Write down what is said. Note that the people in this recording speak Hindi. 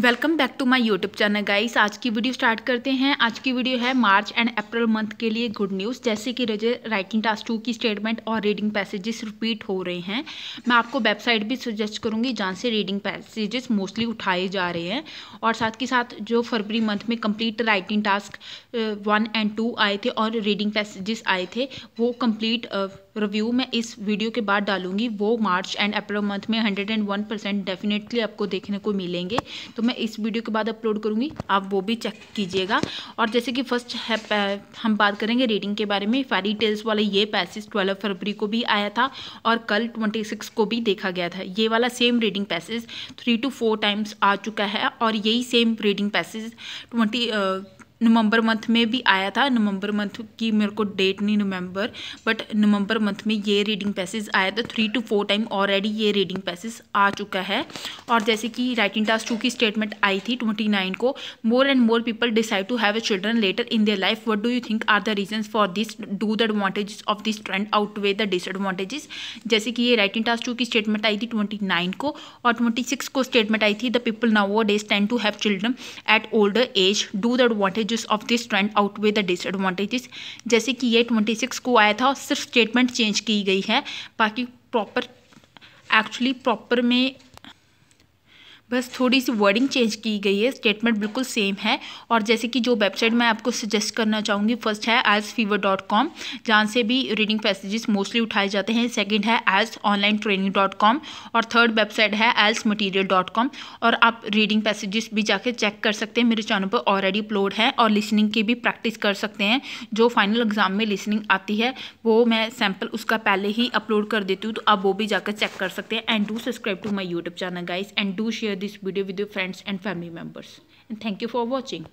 welcome back to my YouTube channel guys आज की वीडियो स्टार्ट करते हैं आज की वीडियो है मार्च एंड अप्रैल मंथ के लिए गुड न्यूज़ जैसे कि रजे राइटिंग टास्क टू की स्टेटमेंट और रीडिंग पैसेजेस रिपीट हो रहे हैं मैं आपको वेबसाइट भी सजेस्ट करूंगी जहाँ से रीडिंग पैसेजेस मोस्टली उठाए जा रहे हैं और साथ के साथ जो फरवरी मंथ में complete writing task one and two आए थे और रीडिंग पैसेजेस आए थे वो कम्प्लीट रिव्यू मैं इस वीडियो के बाद डालूंगी वो मार्च एंड अप्रैल मंथ में hundred and one percent definitely आपको देखने को मिलेंगे तो मैं इस वीडियो के बाद अपलोड करूँगी आप वो भी चेक कीजिएगा और जैसे कि फर्स्ट है हम बात करेंगे रीडिंग के बारे में फैरी टेल्स वाला ये पैसेज ट्वेल्व फरवरी को भी आया था और कल ट्वेंटी सिक्स को भी देखा गया था ये वाला same reading passage three two four times आ चुका है और यही सेम रीडिंग पैसेज ट्वेंटी नवंबर मंथ में भी आया था नवंबर मंथ की मेरे को डेट नहीं नवंबर बट नवंबर मंथ में ये रीडिंग पैसेज आया था three two four time already ये रीडिंग पैसेज आ चुका है और जैसे कि राइटिंग टास्क टू की स्टेटमेंट आई थी ट्वेंटी नाइन को more and more people decide to have a children later in their life what do you think are the reason for this do the advantages of this trend outweigh the disadvantages जैसे कि ये राइटिंग टास्क टू की स्टेटमेंट आई थी ट्वेंटी नाइन को और ट्वेंटी सिक्स को स्टेटमेंट आई थी the people nowadays tend to have children at older age do the advantage advantages of this trend outweigh the disadvantages जैसे कि ये ट्वेंटी सिक्स को आया था और सिर्फ स्टेटमेंट चेंज की गई है बाकी प्रॉपर एक्चुअली प्रॉपर में बस थोड़ी सी वर्डिंग चेंज की गई है स्टेटमेंट बिल्कुल सेम है और जैसे कि जो वेबसाइट मैं आपको सजेस्ट करना चाहूँगी फर्स्ट है एज फीवर डॉट कॉम जहाँ से भी रीडिंग पैसेजेस मोस्टली उठाए जाते हैं सेकेंड है edge online training dot com और थर्ड वेबसाइट है एल्स मटीरियल डॉट कॉम और आप रीडिंग पैसेजेस भी जाके चेक कर सकते हैं मेरे चैनल पर ऑलरेडी अपलोड है और लिसनिंग की भी प्रैक्टिस कर सकते हैं जो फाइनल एग्ज़ाम में लिसनिंग आती है वो मैं सैम्पल उसका पहले ही अपलोड कर देती हूँ तो आप वो भी जाकर चेक कर सकते हैं and do subscribe to my YouTube channel guys and do share share this video with your friends and family members and thank you for watching